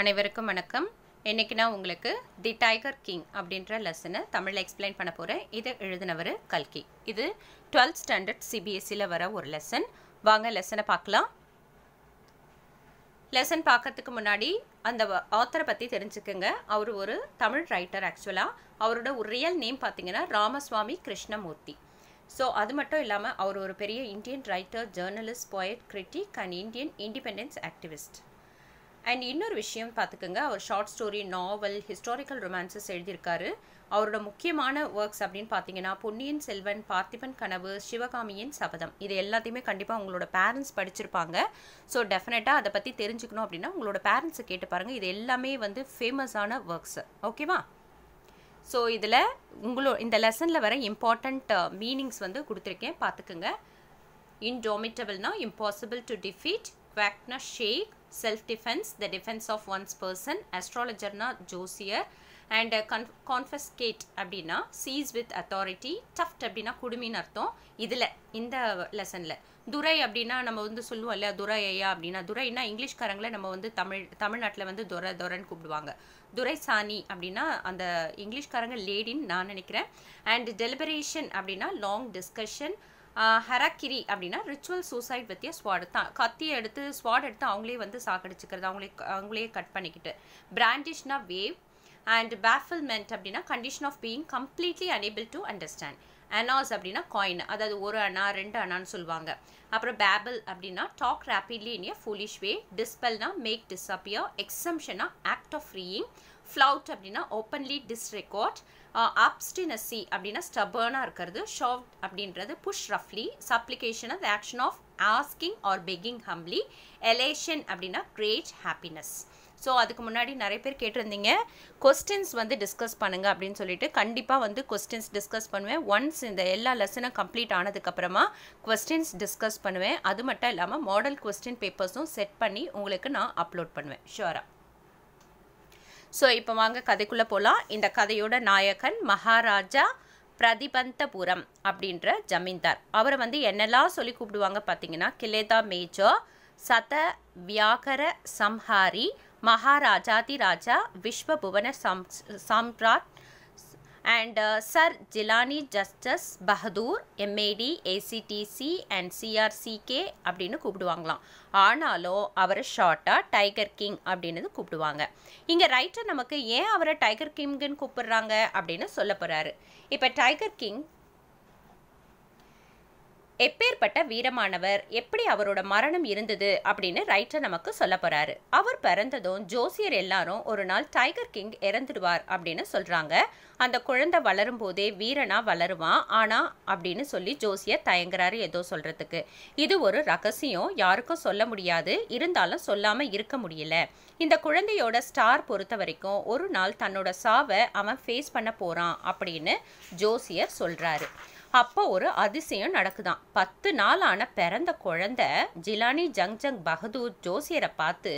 அனைவருக்கும் வணக்கம் இன்றைக்கி நான் உங்களுக்கு தி டைகர் கிங் அப்படின்ற லெசனை தமிழில் எக்ஸ்பிளைன் பண்ண போகிறேன் இது எழுதினவர் கல்கி இது டுவெல்த் ஸ்டாண்டர்ட் சிபிஎஸ்சியில் e வர ஒரு லெசன் வாங்க லெசனை பார்க்கலாம் லெசன் பார்க்கறதுக்கு முன்னாடி அந்த ஆத்தரை பற்றி தெரிஞ்சுக்கோங்க அவர் ஒரு தமிழ் ரைட்டர் ஆக்சுவலாக அவரோட ஒரு ரியல் நேம் பார்த்தீங்கன்னா ராமசுவாமி கிருஷ்ணமூர்த்தி ஸோ அது மட்டும் இல்லாமல் அவர் ஒரு பெரிய Indian writer journalist poet critic and Indian independence activist and இன்னொரு விஷயம் பார்த்துக்கோங்க அவர் short story novel historical romances எழுதியிருக்காரு அவரோட முக்கியமான ஒர்க்ஸ் அப்படின்னு பார்த்தீங்கன்னா பொன்னியின் செல்வன் பார்த்திபன் கனவு சிவகாமியின் சபதம் இது எல்லாத்தையுமே கண்டிப்பாக உங்களோட பேரண்ட்ஸ் படிச்சிருப்பாங்க ஸோ டெஃபினட்டாக அதை பற்றி தெரிஞ்சுக்கணும் அப்படின்னா உங்களோட பேரண்ட்ஸை கேட்டு பாருங்கள் இது எல்லாமே வந்து ஃபேமஸான ஒர்க்ஸ் ஓகேவா ஸோ இதில் உங்களோ இந்த லெசனில் வர இம்பார்ட்டண்ட் மீனிங்ஸ் uh, வந்து கொடுத்துருக்கேன் பார்த்துக்குங்க இன்டோமிட்டபிள்னா இம்பாசிபிள் டு டிஃபீட் குவாக்னா shake self defence the defence of one's person அஸ்ட்ராலஜர்னா ஜோசியர் அண்ட் கன் கான்ஃபஸ்கேட் அப்படின்னா சீஸ் வித் அத்தாரிட்டி டஃப்ட் அப்படின்னா குடுமின்னு அர்த்தம் இதில் இந்த லெசனில் துரை அப்படின்னா நம்ம வந்து சொல்லுவோம் இல்லையா துரை ஐயா அப்படின்னா துரைன்னா இங்கிலீஷ்காரங்களை நம்ம வந்து தமிழ் தமிழ்நாட்டில் வந்து துரை துரைன்னு கூப்பிடுவாங்க துரை சாணி அப்படின்னா அந்த இங்கிலீஷ்காரங்க லேடின்னு நான் நினைக்கிறேன் அண்ட் டெலிபரேஷன் அப்படின்னா லாங் டிஸ்கஷன் ஹரக்கிரி அப்படின்னா ritual suicide with sword sword தான் கத்தியை எடுத்து ஸ்வாட் எடுத்து அவங்களே வந்து சாகடிச்சுக்கிறது அவங்களே அவங்களே கட் பண்ணிக்கிட்டு பிராண்டிஷ்னா வேவ் அண்ட் பேஃபில்மெண்ட் அப்படின்னா condition of being completely unable to understand annas அப்படின்னா காயின் அதாவது ஒரு அண்ணா ரெண்டு அண்ணான்னு சொல்லுவாங்க அப்புறம் பேபிள் அப்படின்னா talk rapidly in a foolish way டிஸ்பெல்னா மேக் டிஸ்அப்பியர் எக்ஸம்ஷனா ஆக்ட் ஆஃப் ஃப்ரீயிங் ஃப்ளவுட் அப்படின்னா ஓப்பன்லி டிஸ்ரெக்கார்ட் அப்டினசி அப்படின்னா ஸ்டபர்னாக இருக்கிறது ஷாஃப்ட் அப்படின்றது புஷ் ரஃப்லி supplication of action of asking or begging humbly elation அப்படின்னா கிரேட் ஹாப்பினஸ் ஸோ அதுக்கு முன்னாடி நிறைய பேர் கேட்டிருந்தீங்க கொஸ்டின்ஸ் வந்து டிஸ்கஸ் பண்ணுங்கள் அப்படின்னு சொல்லிட்டு கண்டிப்பாக வந்து கொஸ்டின்ஸ் டிஸ்கஸ் பண்ணுவேன் ஒன்ஸ் இந்த எல்லா லெசனும் கம்ப்ளீட் ஆனதுக்கப்புறமா கொஸ்டின்ஸ் டிஸ்கஸ் பண்ணுவேன் அது மட்டும் இல்லாமல் மாடல் கொஸ்டின் பேப்பர்ஸும் செட் பண்ணி உங்களுக்கு நான் அப்லோட் பண்ணுவேன் ஷுவராக ஸோ இப்போ வாங்க கதைக்குள்ளே போகலாம் இந்த கதையோட நாயகன் மகாராஜா பிரதிபந்தபுரம் அப்படின்ற ஜமீன்தார் அவரை வந்து என்னெல்லாம் சொல்லி கூப்பிடுவாங்க பார்த்தீங்கன்னா கிலேதா மேஜோ சத வியாகர சம்ஹாரி மகாராஜாதி ராஜா விஸ்வபுவன சம் Samrat and uh, Jilani justice Justice Bahadur MAD ACTC and CRCK அப்படின்னு கூப்பிடுவாங்களாம் ஆனாலும் அவரை ஷார்ட்டாக டைகர் கிங் அப்படின்னு கூப்பிடுவாங்க இங்கே ரைட்டர் நமக்கு ஏன் அவரை டைகர் கிங்குன்னு கூப்பிடுறாங்க அப்படின்னு சொல்ல போகிறாரு இப்போ டைகர் கிங் எப்பேற்பட்ட வீரமானவர் எப்படி அவரோட மரணம் இருந்தது அப்படின்னு ரைட்டர் நமக்கு சொல்ல போறாரு அவர் பிறந்ததும் ஜோசியர் எல்லாரும் ஒரு நாள் டைகர் கிங் இறந்துடுவார் அப்படின்னு சொல்றாங்க அந்த குழந்தை வளரும் போதே வீரனா வளருவான் ஆனா அப்படின்னு சொல்லி ஜோசியர் தயங்குறாரு ஏதோ சொல்றதுக்கு இது ஒரு ரகசியம் யாருக்கும் சொல்ல முடியாது இருந்தாலும் சொல்லாம இருக்க முடியல இந்த குழந்தையோட ஸ்டார் பொறுத்த வரைக்கும் ஒரு நாள் தன்னோட சாவை அவன் ஃபேஸ் பண்ண போறான் அப்படின்னு ஜோசியர் சொல்றாரு அப்போ ஒரு அதிசயம் நடக்குதான் பத்து நாள் ஆன பிறந்த குழந்தை ஜிலானி ஜங் ஜங் பகதூர் ஜோசியரை பார்த்து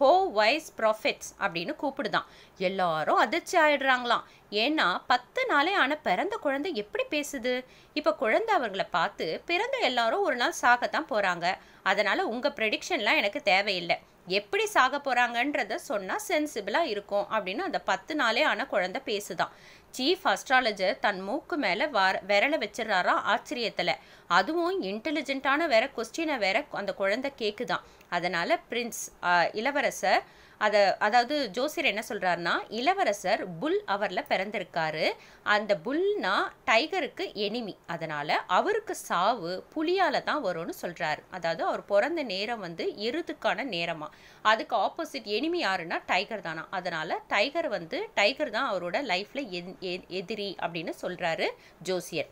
ஹோ வைஸ் ப்ராஃபிட்ஸ் அப்படின்னு கூப்பிடுதான் எல்லாரும் அதிர்ச்சி ஆயிடுறாங்களாம் ஏன்னா பத்து நாளே ஆன பிறந்த குழந்தை எப்படி பேசுது இப்போ குழந்தை அவர்களை பார்த்து பிறந்த எல்லாரும் ஒரு நாள் சாகத்தான் போகிறாங்க அதனால் உங்கள் ப்ரெடிக்ஷன்லாம் எனக்கு தேவையில்லை எப்படி சாக போகிறாங்கன்றத சொன்னால் சென்சிபிளாக இருக்கும் அப்படின்னு அந்த பத்து நாளே ஆன குழந்தை பேசுதான் சீஃப் அஸ்ட்ராலஜர் தன் மூக்கு மேலே வர விரலை வச்சிடறாராம் ஆச்சரியத்தில் அதுவும் இன்டெலிஜென்ட்டான வேற கொஸ்டினை வேற அந்த குழந்தை கேட்குதான் அதனால் பிரின்ஸ் இளவரசர் அதை அதாவது ஜோசியர் என்ன சொல்கிறாருன்னா இளவரசர் புல் அவரில் பிறந்திருக்காரு அந்த புல்னா டைகருக்கு எனிமி அதனால் அவருக்கு சாவு புலியால் தான் வரும்னு சொல்கிறாரு அதாவது அவர் பிறந்த நேரம் வந்து எருதுக்கான நேரமாக அதுக்கு ஆப்போசிட் எனிமி யாருன்னா டைகர் தானா அதனால் டைகர் வந்து டைகர் தான் அவரோட லைஃப்பில் எதிரி அப்படின்னு சொல்கிறாரு ஜோசியர்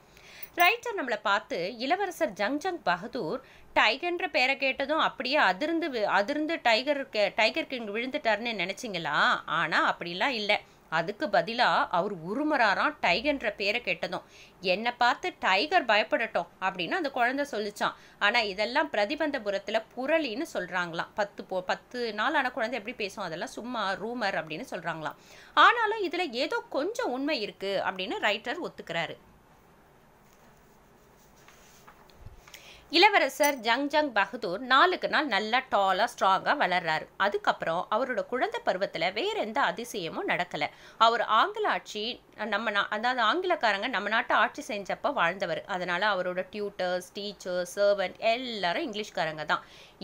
ரைட்டர் நம்மளை பார்த்து இளவரசர் ஜங் ஜங் பகதூர் டைகர்ன்ற பேரை கேட்டதும் அப்படியே அதிர்ந்து அதிர்ந்து டைகர் டைகர் கிங் விழுந்துட்டாருன்னு நினச்சிங்களா ஆனால் அப்படிலாம் இல்லை அதுக்கு பதிலாக அவர் உருமறாராம் டைகர்ன்ற பேரை கேட்டதும் என்னை பார்த்து டைகர் பயப்படட்டும் அப்படின்னு அந்த குழந்தை சொல்லிச்சான் ஆனால் இதெல்லாம் பிரதிபந்தபுரத்தில் புரளின்னு சொல்கிறாங்களாம் பத்து போ பத்து நாள் ஆனால் குழந்தை எப்படி பேசும் அதெல்லாம் சும்மா ரூமர் அப்படின்னு சொல்கிறாங்களாம் ஆனாலும் இதில் ஏதோ கொஞ்சம் உண்மை இருக்குது அப்படின்னு ரைட்டர் ஒத்துக்கிறாரு இளவரசர் ஜங் ஜங் பகதூர் நாளுக்கு நாள் நல்லா டாலாக ஸ்ட்ராங்காக வளர்றாரு அதுக்கப்புறம் அவரோட குழந்தை பருவத்தில் வேற எந்த அதிசயமும் நடக்கலை அவர் ஆங்கில ஆட்சி நம்ம நா அதாவது ஆங்கிலக்காரங்க நம்ம நாட்டை ஆட்சி செஞ்சப்போ வாழ்ந்தவர் அதனால் அவரோட டியூட்டர்ஸ் டீச்சர்ஸ் சர்வன்ட் எல்லாரும் இங்கிலீஷ்காரங்க தான்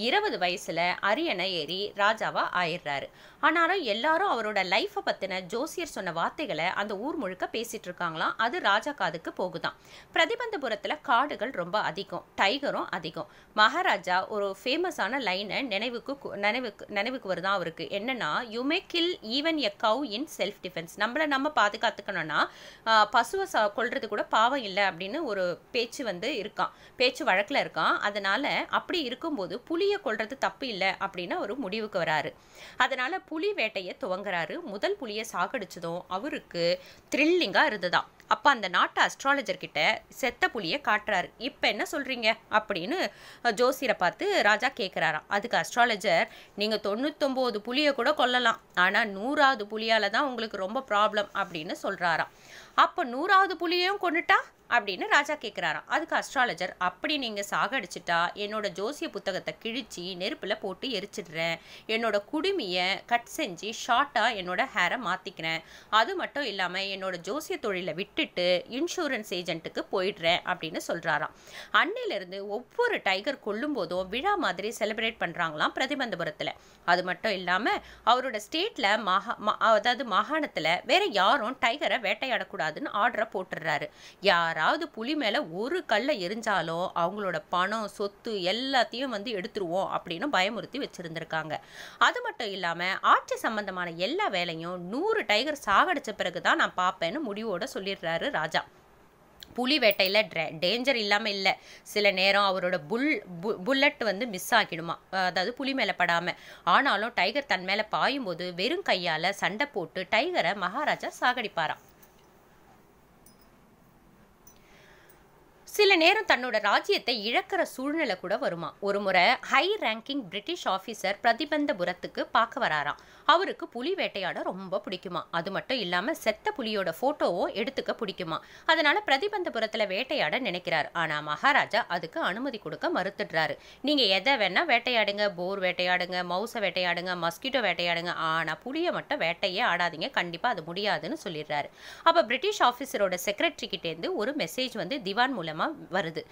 இருபது வயசில் அரியணை ஏறி ராஜாவாக ஆயிடுறாரு ஆனாலும் எல்லாரும் அவரோட லைஃப்பை பற்றின ஜோசியர் சொன்ன வார்த்தைகளை அந்த ஊர் முழுக்க பேசிகிட்டு இருக்காங்களாம் அது ராஜா காதுக்கு போகுதான் பிரதிபந்தபுரத்தில் காடுகள் ரொம்ப அதிகம் டைகர் வரும் அதிகம் மகாராஜா ஒரு ஃபேமஸான லைனை நினைவுக்கு நினைவுக்கு நினைவுக்கு வருதான் அவருக்கு என்னன்னா may kill even a cow in self defence நம்மளை நம்ம பாதுகாத்துக்கணும்னா பசுவை ச கொள்வது கூட பாவம் இல்லை அப்படின்னு ஒரு பேச்சு வந்து இருக்கான் பேச்சு வழக்கில் இருக்கான் அதனால் அப்படி இருக்கும்போது புலியை கொள்வது தப்பு இல்லை அப்படின்னு ஒரு முடிவுக்கு வராரு அதனால் புலி வேட்டையை துவங்குறாரு முதல் புலியை சாகடிச்சதும் அவருக்கு த்ரில்லிங்காக இருந்ததுதான் அப்போ அந்த நாட்டு அஸ்ட்ராலஜர் கிட்ட செத்த புலியை காட்டுறாரு இப்போ என்ன சொல்கிறீங்க அப்படின்னு ஜோசியரை பார்த்து ராஜா கேட்குறாராம் அதுக்கு அஸ்ட்ராலஜர் நீங்கள் தொண்ணூத்தொம்போது புலியை கூட கொல்லலாம் ஆனால் நூறாவது புலியால் தான் உங்களுக்கு ரொம்ப ப்ராப்ளம் அப்படின்னு சொல்கிறாராம் அப்போ நூறாவது புலியையும் கொண்டுட்டா அப்படின்னு ராஜா கேட்குறாராம் அதுக்கு அஸ்ட்ராலஜர் அப்படி நீங்கள் சாகடிச்சிட்டா என்னோட ஜோசிய புத்தகத்தை கிழிச்சு நெருப்பில் போட்டு எரிச்சிடுறேன் என்னோட குடுமியை கட் செஞ்சு ஷார்ட்டாக என்னோட ஹேரை மாற்றிக்கிறேன் அது மட்டும் இல்லாமல் என்னோட ஜோசிய தொழிலை விட்டுட்டு இன்சூரன்ஸ் ஏஜென்ட்டுக்கு போயிடுறேன் அப்படின்னு சொல்கிறாராம் அன்னையிலேருந்து ஒவ்வொரு டைகர் கொல்லும் போதும் விழா மாதிரி செலிப்ரேட் பண்ணுறாங்களாம் பிரதிபந்தபுரத்தில் அது மட்டும் இல்லாமல் அவரோட ஸ்டேட்டில் மகா அதாவது மாகாணத்தில் வேறு யாரும் டைகரை வேட்டையாடக்கூடாதுன்னு ஆர்டரை போட்டுடுறாரு யார் யாராவது புலி மேலே ஒரு கல்லை எரிஞ்சாலோ அவங்களோட பணம் சொத்து எல்லாத்தையும் வந்து எடுத்துருவோம் அப்படின்னு பயமுறுத்தி வச்சுருந்துருக்காங்க அது மட்டும் இல்லாமல் ஆட்சி சம்பந்தமான எல்லா வேலையும் நூறு டைகர் சாகடித்த பிறகு தான் நான் பார்ப்பேன்னு முடிவோட சொல்லிடுறாரு ராஜா புலி வேட்டையில் ட்ரே டேஞ்சர் இல்லாமல் இல்லை சில நேரம் அவரோட புல் பு புல்லட் வந்து மிஸ் ஆகிடுமா அதாவது புலி மேலே படாமல் ஆனாலும் டைகர் தன் மேலே பாயும்போது வெறும் கையால் சண்டை போட்டு டைகரை மகாராஜா சாகடிப்பாரான் சில நேரம் தன்னோட ராஜ்யத்தை இழக்கிற சூழ்நிலை கூட வருமா ஒரு முறை ஹை ரேங்கிங் பிரிட்டிஷ் ஆஃபீஸர் பிரதிபந்தபுரத்துக்கு பார்க்க வராராம் அவருக்கு புலி வேட்டையாட ரொம்ப பிடிக்குமா அது மட்டும் இல்லாமல் செத்த புலியோட ஃபோட்டோவோ எடுத்துக்க பிடிக்குமா அதனால பிரதிபந்தபுரத்தில் வேட்டையாட நினைக்கிறார் ஆனால் மகாராஜா அதுக்கு அனுமதி கொடுக்க மறுத்துடுறாரு நீங்கள் எதை வேணால் வேட்டையாடுங்க போர் வேட்டையாடுங்க மவுச வேட்டையாடுங்க மஸ்கிட்டோ வேட்டையாடுங்க ஆனால் புலியை மட்டும் வேட்டையே ஆடாதீங்க கண்டிப்பாக அது முடியாதுன்னு சொல்லிடுறாரு அப்போ பிரிட்டிஷ் ஆஃபீஸரோட செக்ரட்டரி கிட்டேருந்து ஒரு மெசேஜ் வந்து திவான் மூலமாக மூலமாக வருது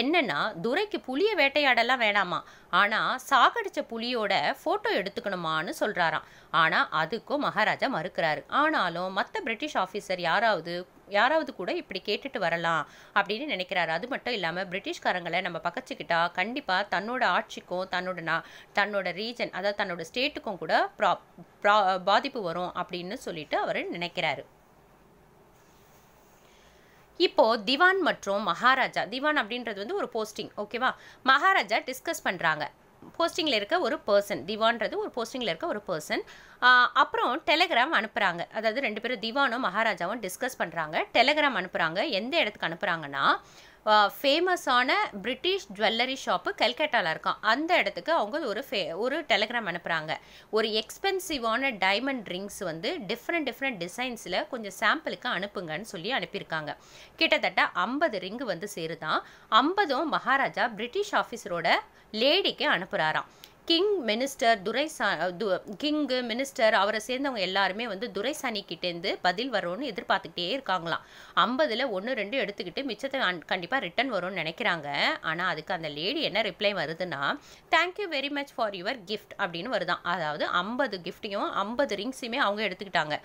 என்னென்னா துரைக்கு புலியை வேட்டையாடலாம் வேணாமா ஆனால் சாகடிச்ச புலியோட ஃபோட்டோ எடுத்துக்கணுமான்னு சொல்கிறாராம் ஆனால் அதுக்கும் மகாராஜா மறுக்கிறாரு ஆனாலும் மற்ற பிரிட்டிஷ் ஆஃபீஸர் யாராவது யாராவது கூட இப்படி கேட்டுட்டு வரலாம் அப்படின்னு நினைக்கிறாரு அது மட்டும் இல்லாமல் பிரிட்டிஷ்காரங்களை நம்ம பக்கச்சுக்கிட்டா கண்டிப்பாக தன்னோட ஆட்சிக்கும் தன்னோட நான் தன்னோட ரீஜன் அதாவது தன்னோட ஸ்டேட்டுக்கும் கூட ப்ரா பாதிப்பு வரும் அப்படின்னு சொல்லிட்டு அவர் நினைக்கிறாரு இப்போ திவான் மற்றும் மகாராஜா திவான் அப்படின்றது வந்து ஒரு போஸ்டிங் ஓகேவா மகாராஜா டிஸ்கஸ் பண்ணுறாங்க போஸ்டிங்கில் இருக்க ஒரு பர்சன் திவான்றது ஒரு போஸ்டிங்கில் இருக்க ஒரு பர்சன் அப்புறம் டெலகிராம் அனுப்புகிறாங்க அதாவது ரெண்டு பேரும் திவானும் மகாராஜாவும் டிஸ்கஸ் பண்ணுறாங்க டெலகிராம் அனுப்புகிறாங்க எந்த இடத்துக்கு அனுப்புகிறாங்கன்னா ஃபேமஸான பிரிட்டிஷ் ஜுவல்லரி ஷாப்பு கல்கட்டாவில் இருக்கான் அந்த இடத்துக்கு அவங்க ஒரு ஃபே ஒரு டெலகிராம் அனுப்புகிறாங்க ஒரு எக்ஸ்பென்சிவான டைமண்ட் ரிங்ஸ் வந்து டிஃப்ரெண்ட் டிஃப்ரெண்ட் டிசைன்ஸில் கொஞ்சம் சாம்பிளுக்கு அனுப்புங்கன்னு சொல்லி அனுப்பியிருக்காங்க கிட்டத்தட்ட ஐம்பது ரிங்கு வந்து சேருதான் ஐம்பதும் மகாராஜா பிரிட்டிஷ் ஆஃபீஸரோட லேடிக்கு அனுப்புகிறாராம் கிங் மினிஸ்டர் துரைசா கிங்கு மினிஸ்டர் அவரை சேர்ந்தவங்க எல்லாருமே வந்து துரைசாணி கிட்டேருந்து பதில் வரும்னு எதிர்பார்த்துக்கிட்டே இருக்காங்களாம் ஐம்பதில் ஒன்று ரெண்டு எடுத்துக்கிட்டு மிச்சத்தை கண்டிப்பாக ரிட்டன் வரும்னு நினைக்கிறாங்க ஆனால் அதுக்கு அந்த லேடி என்ன ரிப்ளை வருதுன்னா thank you very much for your gift அப்படின்னு வருதான் அதாவது ஐம்பது கிஃப்ட்டையும் ஐம்பது ரிங்ஸையுமே அவங்க எடுத்துக்கிட்டாங்க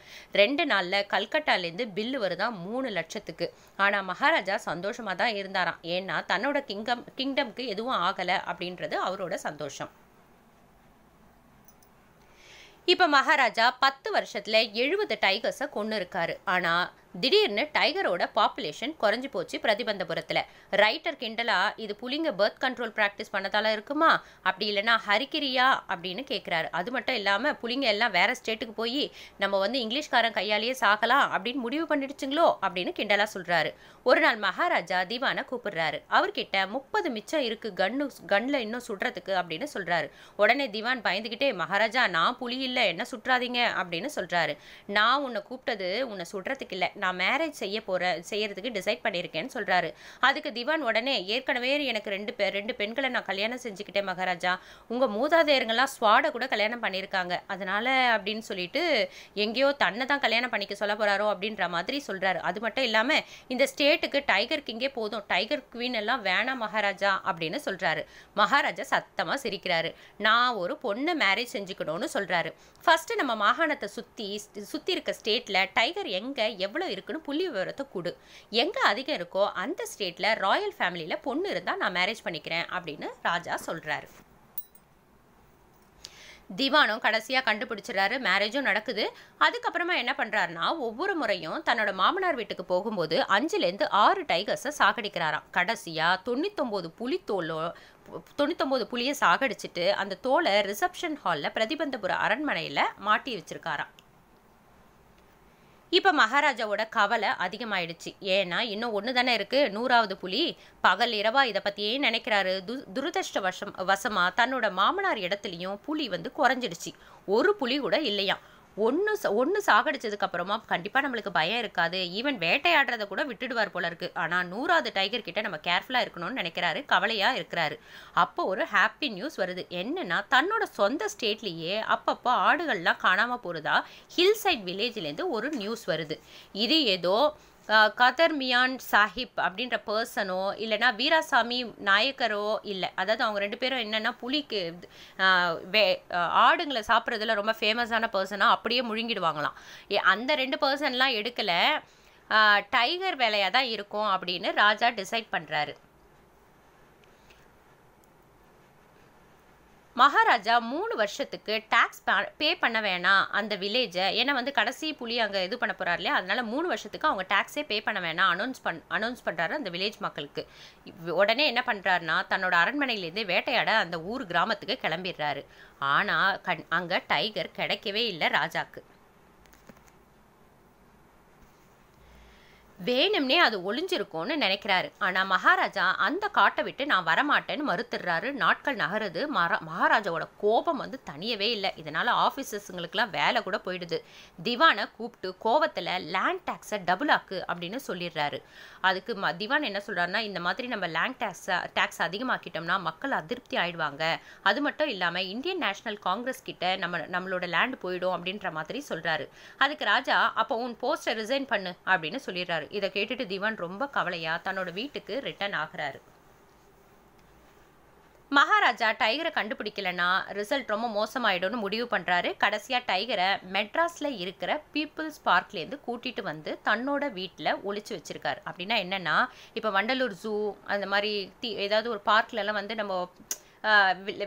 ரெண்டு நாளில் கல்கட்டாலேருந்து பில்லு வருதான் மூணு லட்சத்துக்கு ஆனால் மகாராஜா சந்தோஷமாக தான் இருந்தாராம் ஏன்னா தன்னோட கிங்கம் கிங்டம்க்கு எதுவும் ஆகலை அப்படின்றது அவரோட சந்தோஷம் இப்போ மகாராஜா பத்து வருஷத்தில் எழுபது டைகர்ஸை கொண்டு இருக்காரு ஆனால் திடீர்னு டைகரோட பாப்புலேஷன் குறைஞ்சி போச்சு பிரதிபந்தபுரத்தில் ரைட்டர் கிண்டலா இது புலிங்க பர்த் கண்ட்ரோல் ப்ராக்டிஸ் பண்ணதால இருக்குமா அப்படி இல்லைனா ஹரிக்கிரியா அப்படின்னு கேட்குறாரு அது மட்டும் இல்லாமல் புலிங்க எல்லாம் வேற ஸ்டேட்டுக்கு போய் நம்ம வந்து இங்கிலீஷ்காரன் கையாலேயே சாகலாம் அப்படின்னு முடிவு பண்ணிடுச்சுங்களோ அப்படின்னு கிண்டலா சொல்கிறாரு ஒரு நாள் மகாராஜா தீவான கூப்பிடுறாரு அவர்கிட்ட முப்பது மிச்சம் இருக்கு கண்ணு கண்ணில் இன்னும் சுடுறதுக்கு அப்படின்னு சொல்கிறாரு உடனே திவான் பயந்துக்கிட்டே மகாராஜா நான் புலி இல்லை என்ன சுற்றாதீங்க அப்படின்னு சொல்கிறாரு நான் உன்னை கூப்பிட்டது உன்னை சுடுறதுக்கு இல்லை நான் மேரேஜ் செய்ய போகிற செய்கிறதுக்கு டிசைட் பண்ணியிருக்கேன்னு சொல்கிறாரு அதுக்கு திவான் உடனே ஏற்கனவே எனக்கு ரெண்டு பேர் ரெண்டு பெண்களை நான் கல்யாணம் செஞ்சுக்கிட்டேன் மகாராஜா உங்கள் மூதாதையர்கள்லாம் ஸ்வாடை கூட கல்யாணம் பண்ணியிருக்காங்க அதனால் அப்படின்னு சொல்லிட்டு எங்கேயோ தன்னை தான் கல்யாணம் பண்ணிக்க சொல்ல போகிறாரோ அப்படின்ற மாதிரி சொல்கிறாரு அது மட்டும் இல்லாமல் இந்த ஸ்டேட்டுக்கு டைகர் கிங்கே போதும் டைகர் குவீன் எல்லாம் வேணாம் மகாராஜா அப்படின்னு சொல்கிறாரு மகாராஜா சத்தமாக சிரிக்கிறாரு நான் ஒரு பொண்ணை மேரேஜ் செஞ்சுக்கணும்னு சொல்கிறாரு ஃபஸ்ட்டு நம்ம மாகாணத்தை சுற்றி சுற்றி இருக்க ஸ்டேட்டில் டைகர் எங்கே எவ்வளோ எவ்வளோ இருக்குன்னு புள்ளி விவரத்தை கொடு எங்கே அதிகம் இருக்கோ அந்த ஸ்டேட்டில் ராயல் ஃபேமிலியில் பொண்ணு இருந்தால் நான் மேரேஜ் பண்ணிக்கிறேன் அப்படின்னு ராஜா சொல்கிறாரு திவானும் கடைசியாக கண்டுபிடிச்சிடறாரு மேரேஜும் நடக்குது அதுக்கப்புறமா என்ன பண்ணுறாருனா ஒவ்வொரு முறையும் தன்னோட மாமனார் வீட்டுக்கு போகும்போது அஞ்சுலேருந்து ஆறு டைகர்ஸை சாகடிக்கிறாராம் கடைசியாக தொண்ணூத்தொம்போது தோலோ தொண்ணூத்தொம்போது புளியை சாகடிச்சிட்டு அந்த தோலை ரிசப்ஷன் ஹாலில் பிரதிபந்தபுர அரண்மனையில் மாட்டி வச்சிருக்காராம் இப்போ மகாராஜாவோட கவலை அதிகமாயிடுச்சு ஏன்னா இன்னும் ஒன்று தானே இருக்கு நூறாவது புலி பகல் இரவா இதை பற்றியே நினைக்கிறாரு து துரதிருஷ்ட வசம் வசமாக தன்னோட மாமனார் இடத்துலையும் புலி வந்து குறைஞ்சிடுச்சு ஒரு புலி கூட இல்லையாம் ஒன்று ஒன்று சாகடிச்சதுக்கு அப்புறமா கண்டிப்பாக நம்மளுக்கு பயம் இருக்காது ஈவன் வேட்டையாடுறத கூட விட்டுடுவார் போல இருக்கு ஆனால் நூறாவது டைகர் கிட்ட நம்ம கேர்ஃபுல்லாக இருக்கணும்னு நினைக்கிறாரு கவலையாக இருக்கிறாரு அப்போ ஒரு ஹாப்பி நியூஸ் வருது என்னன்னா தன்னோட சொந்த ஸ்டேட்லேயே அப்பப்போ ஆடுகள்லாம் காணாமல் போகிறதா ஹில் சைட் வில்லேஜ்லேருந்து ஒரு நியூஸ் வருது இது ஏதோ கதர் மியான் சாஹிப் அப்படின்ற பர்சனோ இல்லைனா வீராசாமி நாயக்கரோ இல்லை அதாவது அவங்க ரெண்டு பேரும் என்னென்னா புலிக்கு வே ஆடுங்களை சாப்பிட்றதுல ரொம்ப ஃபேமஸான பர்சனாக அப்படியே முழுங்கிடுவாங்களாம் அந்த ரெண்டு பர்சன்லாம் எடுக்கலை டைகர் வேலையாக தான் இருக்கும் அப்படின்னு ராஜா டிசைட் பண்ணுறாரு மகாராஜா மூணு வருஷத்துக்கு டேக்ஸ் பே பண்ண வேணாம் அந்த வில்லேஜை ஏன்னா வந்து கடைசி புலி அங்கே இது பண்ண போகிறார் இல்லையா அதனால மூணு வருஷத்துக்கு அவங்க டேக்ஸே பே பண்ண வேணாம் அனௌன்ஸ் பண் அனௌன்ஸ் பண்ணுறாரு அந்த வில்லேஜ் மக்களுக்கு உடனே என்ன பண்ணுறாருனா தன்னோட அரண்மனையிலேருந்து வேட்டையாட அந்த ஊர் கிராமத்துக்கு கிளம்பிடுறாரு ஆனால் கண் அங்கே டைகர் கிடைக்கவே இல்லை ராஜாக்கு வேணும்னே அது ஒளிஞ்சிருக்கும்னு நினைக்கிறாரு ஆனால் மகாராஜா அந்த காட்டை விட்டு நான் வரமாட்டேன்னு மறுத்துடுறாரு நாட்கள் நகருது மரா மகாராஜாவோட கோபம் வந்து தனியவே இல்லை இதனால் ஆஃபீஸர்ஸுங்களுக்குலாம் வேலை கூட போயிடுது திவானை கூப்பிட்டு கோபத்தில் லேண்ட் டேக்ஸை டபுள் ஆக்கு அப்படின்னு சொல்லிடுறாரு அதுக்கு ம திவான் என்ன சொல்கிறாருன்னா இந்த மாதிரி நம்ம லேண்ட் டேக்ஸை டேக்ஸ் அதிகமாக்கிட்டோம்னா மக்கள் அதிருப்தி ஆயிடுவாங்க அது மட்டும் இல்லாமல் இந்தியன் நேஷனல் காங்கிரஸ் கிட்ட நம்ம நம்மளோட லேண்ட் போயிடும் அப்படின்ற மாதிரி சொல்கிறாரு அதுக்கு ராஜா அப்போ உன் போஸ்டை ரிசைன் பண்ணு அப்படின்னு சொல்லிடுறாரு இதை கேட்டுட்டு திவான் ரொம்ப கவலையாக தன்னோட வீட்டுக்கு ரிட்டர்ன் ஆகிறாரு மகாராஜா டைகரை கண்டுபிடிக்கலன்னா ரிசல்ட் ரொம்ப மோசமாயிடும்னு முடிவு பண்ணுறாரு கடைசியாக டைகரை மெட்ராஸில் இருக்கிற பீப்புள்ஸ் பார்க்லேருந்து கூட்டிகிட்டு வந்து தன்னோட வீட்டில் ஒழிச்சு வச்சுருக்காரு அப்படின்னா என்னென்னா இப்போ வண்டலூர் ஜூ அந்த மாதிரி தீ ஏதாவது ஒரு பார்க்லலாம் வந்து நம்ம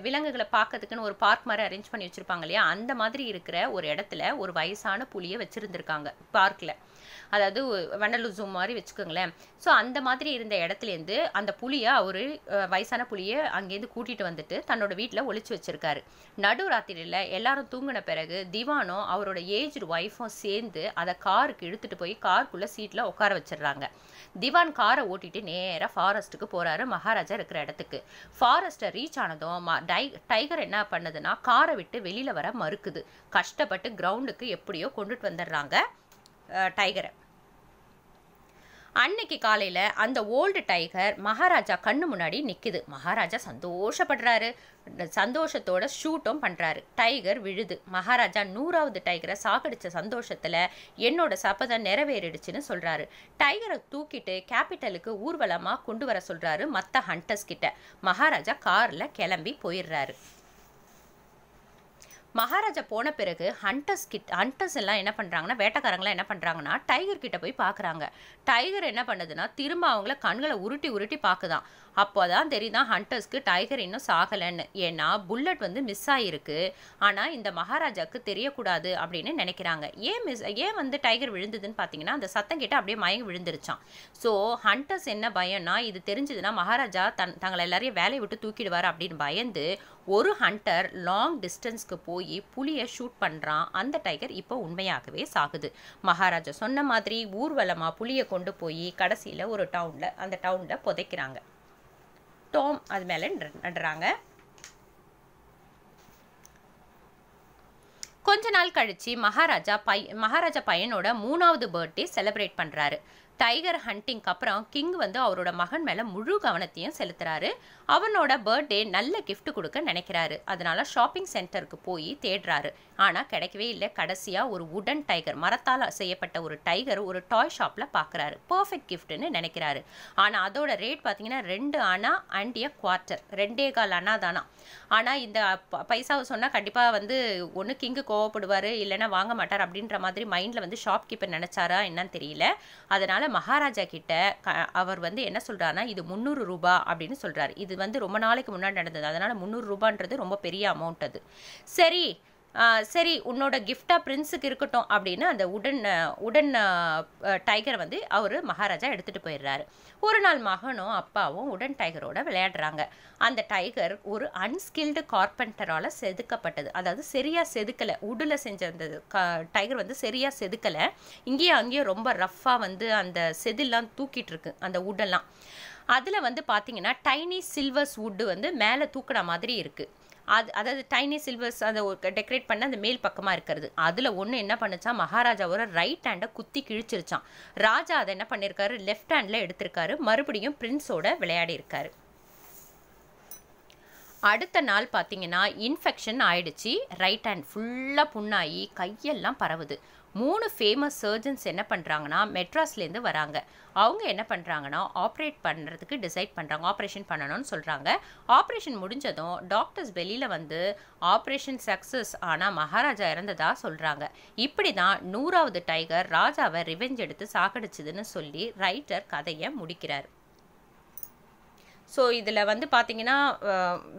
விலங்குகளை பார்க்கறதுக்குன்னு ஒரு பார்க் மாதிரி அரேஞ்ச் பண்ணி வச்சுருப்பாங்க இல்லையா அந்த மாதிரி இருக்கிற ஒரு இடத்துல ஒரு வயசான புளியை வச்சுருந்துருக்காங்க பார்க்கில் அதாவது வண்டலூர் ஜூ மாதிரி வச்சுக்கோங்களேன் ஸோ அந்த மாதிரி இருந்த இடத்துலேருந்து அந்த புளியை அவர் வயசான புளியை அங்கேருந்து கூட்டிகிட்டு வந்துட்டு தன்னோட வீட்டில் ஒழிச்சு வச்சுருக்காரு நடு ராத்திரியில் எல்லாரும் தூங்கின பிறகு திவானும் அவரோட ஏஜ்டு ஒய்ஃபும் சேர்ந்து அதை காருக்கு இழுத்துட்டு போய் காருக்குள்ளே சீட்டில் உட்கார வச்சிடுறாங்க திவான் காரை ஓட்டிட்டு நேராக ஃபாரஸ்ட்டுக்கு போகிறாரு மகாராஜா இருக்கிற இடத்துக்கு ஃபாரஸ்ட்டை ரீச் ஆனதும் டை டைகர் என்ன பண்ணுதுன்னா காரை விட்டு வெளியில் வர மறுக்குது கஷ்டப்பட்டு கிரவுண்டுக்கு எப்படியோ கொண்டுட்டு வந்துடுறாங்க டைகரை அன்னைக்கு காலையில் அந்த ஓல்டு டைகர் மகாராஜா கண்ணு முன்னாடி நிற்கிது மகாராஜா சந்தோஷப்படுறாரு சந்தோஷத்தோட ஷூட்டும் பண்ணுறாரு டைகர் விழுது மகாராஜா நூறாவது டைகரை சாகடித்த சந்தோஷத்தில் என்னோட சபதம் நிறைவேறிடுச்சுன்னு சொல்கிறாரு டைகரை தூக்கிட்டு கேபிட்டலுக்கு ஊர்வலமாக கொண்டு வர சொல்கிறாரு மற்ற ஹண்டர்ஸ் கிட்ட மகாராஜா காரில் கிளம்பி போயிடுறாரு மகாராஜா போன பிறகு ஹண்டர்ஸ் கிட் ஹண்டர்ஸ் எல்லாம் என்ன பண்ணுறாங்கன்னா வேட்டக்காரங்களாம் என்ன பண்ணுறாங்கன்னா டைகர் கிட்ட போய் பார்க்குறாங்க டைகர் என்ன பண்ணுதுன்னா திரும்ப அவங்கள கண்களை உருட்டி உருட்டி பார்க்குதான் அப்போ தான் தெரியுதான் ஹண்டர்ஸ்க்கு டைகர் இன்னும் சாகலைன்னு ஏன்னா புல்லட் வந்து மிஸ் ஆகிருக்கு ஆனால் இந்த மகாராஜாவுக்கு தெரியக்கூடாது அப்படின்னு நினைக்கிறாங்க ஏன் மிஸ் ஏன் வந்து டைகர் விழுந்ததுன்னு பார்த்தீங்கன்னா அந்த சத்தம் கேட்டு அப்படியே மயங்கி விழுந்துருச்சான் ஸோ ஹண்டர்ஸ் என்ன பயம்னா இது தெரிஞ்சதுன்னா மகாராஜா தன் தங்களை எல்லாரையும் வேலையை விட்டு தூக்கிடுவார் அப்படின்னு பயந்து ஒரு ஹண்டர் லாங் டிஸ்டன்ஸ்க்கு போய் புலியை ஷூட் பண்ணுறான் அந்த டைகர் இப்போ உண்மையாகவே சாகுது மகாராஜா சொன்ன மாதிரி ஊர்வலமாக புலியை கொண்டு போய் கடைசியில் ஒரு டவுனில் அந்த டவுனில் புதைக்கிறாங்க டோம் அது மேலே நடுறாங்க கொஞ்ச நாள் கழிச்சு மகாராஜா பை மகாராஜா பையனோட மூணாவது பர்த்டே செலிப்ரேட் பண்ணுறாரு டைகர் ஹண்டிங்க்கு அப்புறம் கிங் வந்து அவரோட மகன் மேலே முழு கவனத்தையும் செலுத்துறாரு அவனோட பர்த்டே நல்ல கிஃப்ட் கொடுக்க நினைக்கிறாரு அதனால ஷாப்பிங் சென்டருக்கு போய் தேடுறாரு ஆனால் கிடைக்கவே இல்லை கடைசியாக ஒரு உடன் டைகர் மரத்தால் செய்யப்பட்ட ஒரு டைகர் ஒரு டாய் ஷாப்பில் பார்க்குறாரு பர்ஃபெக்ட் கிஃப்ட்னு நினைக்கிறாரு ஆனால் அதோட ரேட் பார்த்தீங்கன்னா ரெண்டு அணா அண்ட் ஏ குவார்ட்டர் ரெண்டே கால் அணா தானா ஆனால் இந்த பைசாவை சொன்னால் கண்டிப்பாக வந்து ஒன்று கிங்கு கோவப்படுவார் இல்லைன்னா வாங்க மாட்டார் அப்படின்ற மாதிரி மைண்டில் வந்து ஷாப் கீப்பர் நினச்சாரா என்னன்னு தெரியல அதனால் மகாராஜா கிட்ட அவர் வந்து என்ன சொல்கிறாருன்னா இது முந்நூறு ரூபா அப்படின்னு சொல்கிறார் இது வந்து ரொம்ப நாளைக்கு முன்னாடி நடந்தது அதனால் முந்நூறு ரூபான்றது ரொம்ப பெரிய அமௌண்ட் அது சரி சரி உன்னோட கிஃப்டாக பிரின்ஸுக்கு இருக்கட்டும் அப்படின்னு அந்த உடன் உடன் டைகரை வந்து அவர் மகாராஜா எடுத்துகிட்டு போயிடுறாரு ஒரு நாள் மகனும் அப்பாவும் உடன் டைகரோட விளையாடுறாங்க அந்த டைகர் ஒரு அன்ஸ்கில்டு கார்பெண்டரால் செதுக்கப்பட்டது அதாவது சரியாக செதுக்கலை உடில் செஞ்ச அந்த டைகர் வந்து சரியாக செதுக்கலை இங்கேயும் அங்கேயும் ரொம்ப ரஃப்பாக வந்து அந்த செதில்லாம் தூக்கிட்டு இருக்கு அந்த உடெல்லாம் அதில் வந்து பார்த்தீங்கன்னா டைனி சில்வர்ஸ் வுட்டு வந்து மேலே தூக்கின மாதிரி இருக்குது அது அதாவது டைனி சில்வர்ஸ் அதை ஒரு டெக்கரேட் பண்ண அந்த மேல் பக்கமாக இருக்கிறது அதில் ஒன்று என்ன பண்ணுச்சா மகாராஜாவோட ரைட் ஹேண்டை குத்தி கிழிச்சிருச்சான் ராஜா அதை என்ன பண்ணியிருக்காரு லெஃப்ட் ஹேண்டில் எடுத்திருக்காரு மறுபடியும் பிரின்ஸோட விளையாடி இருக்காரு அடுத்த நாள் பார்த்தீங்கன்னா இன்ஃபெக்ஷன் ஆயிடுச்சு ரைட் ஹேண்ட் ஃபுல்லாக புண்ணாகி கையெல்லாம் பரவுது மூணு ஃபேமஸ் சர்ஜன்ஸ் என்ன பண்ணுறாங்கன்னா மெட்ராஸ்லேருந்து வராங்க அவங்க என்ன பண்ணுறாங்கன்னா ஆப்ரேட் பண்ணுறதுக்கு டிசைட் பண்ணுறாங்க ஆப்ரேஷன் பண்ணணும்னு சொல்கிறாங்க ஆப்ரேஷன் முடிஞ்சதும் டாக்டர்ஸ் வெளியில் வந்து ஆப்ரேஷன் சக்ஸஸ் ஆனால் மகாராஜா இறந்ததாக சொல்கிறாங்க இப்படி தான் நூறாவது டைகர் ராஜாவை ரிவெஞ்ச் எடுத்து சாகடிச்சதுன்னு சொல்லி ரைட்டர் கதையை முடிக்கிறார் ஸோ இதில் வந்து பார்த்தீங்கன்னா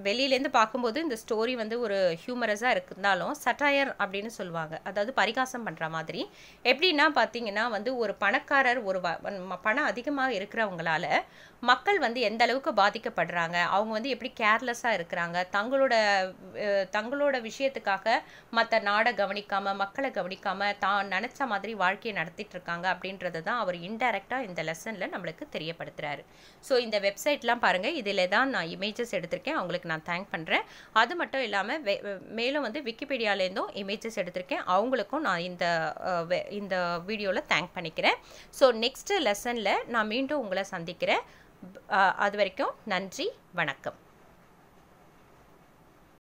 வெளியிலேருந்து பார்க்கும்போது இந்த ஸ்டோரி வந்து ஒரு ஹியூமரஸாக இருந்தாலும் சட்டாயர் அப்படின்னு சொல்லுவாங்க அதாவது பரிகாசம் பண்ணுற மாதிரி எப்படின்னா பார்த்தீங்கன்னா வந்து ஒரு பணக்காரர் ஒரு பணம் அதிகமாக இருக்கிறவங்களால மக்கள் வந்து எந்த அளவுக்கு பாதிக்கப்படுறாங்க அவங்க வந்து எப்படி கேர்லெஸ்ஸாக இருக்கிறாங்க தங்களோட தங்களோட விஷயத்துக்காக மற்ற நாடை கவனிக்காமல் மக்களை கவனிக்காமல் தான் நினச்ச மாதிரி வாழ்க்கையை நடத்திட்டு இருக்காங்க அப்படின்றத தான் அவர் இன்டெரக்டாக இந்த லெசனில் நம்மளுக்கு தெரியப்படுத்துகிறாரு ஸோ இந்த வெப்சைட்லாம் பாருங்கள் இதில் தான் நான் இமேஜஸ் எடுத்திருக்கேன் அவங்களுக்கு நான் தேங்க் பண்ணுறேன் அது மட்டும் இல்லாமல் மேலும் வந்து விக்கிபீடியாலேருந்தும் இமேஜஸ் எடுத்திருக்கேன் அவங்களுக்கும் நான் இந்த இந்த வீடியோவில் தேங்க் பண்ணிக்கிறேன் ஸோ நெக்ஸ்ட் லெசனில் நான் மீண்டும் உங்களை சந்திக்கிறேன் அது வரைக்கும் நன்றி வணக்கம்